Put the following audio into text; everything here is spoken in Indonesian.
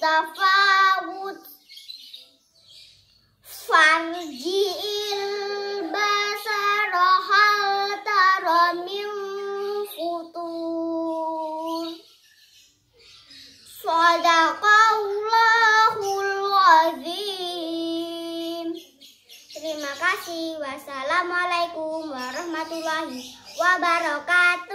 Tafawut Farji'il basara hal tara min futur Sadaqallahul azim Terima kasih Wassalamualaikum warahmatullahi wabarakatuh